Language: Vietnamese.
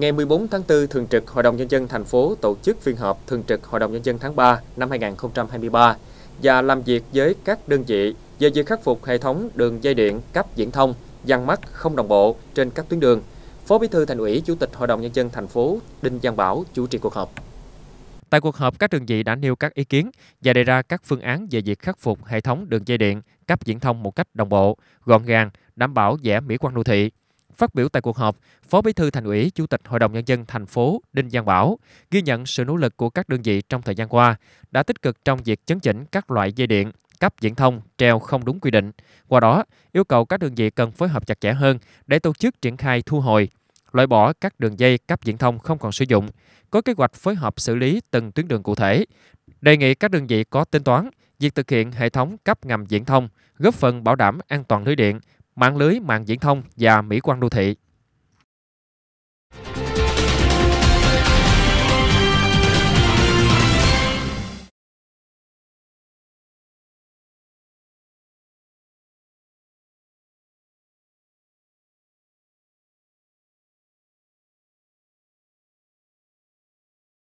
Ngày 14 tháng 4, Thường trực Hội đồng Nhân dân thành phố tổ chức phiên họp Thường trực Hội đồng Nhân dân tháng 3 năm 2023 và làm việc với các đơn vị về việc khắc phục hệ thống đường dây điện cấp viễn thông, dàn mắt không đồng bộ trên các tuyến đường. Phó Bí thư Thành ủy, Chủ tịch Hội đồng Nhân dân thành phố Đinh Giang Bảo chủ trì cuộc họp. Tại cuộc họp, các đơn vị đã nêu các ý kiến và đề ra các phương án về việc khắc phục hệ thống đường dây điện cấp viễn thông một cách đồng bộ, gọn gàng, đảm bảo vẻ mỹ quan đô thị. Phát biểu tại cuộc họp, Phó Bí thư Thành ủy, Chủ tịch Hội đồng nhân dân thành phố Đinh Giang Bảo ghi nhận sự nỗ lực của các đơn vị trong thời gian qua đã tích cực trong việc chấn chỉnh các loại dây điện, cấp viễn thông treo không đúng quy định. Qua đó, yêu cầu các đơn vị cần phối hợp chặt chẽ hơn để tổ chức triển khai thu hồi, loại bỏ các đường dây cấp viễn thông không còn sử dụng, có kế hoạch phối hợp xử lý từng tuyến đường cụ thể. Đề nghị các đơn vị có tính toán việc thực hiện hệ thống cấp ngầm viễn thông, góp phần bảo đảm an toàn lưới điện, mạng lưới mạng viễn thông và mỹ quan đô thị.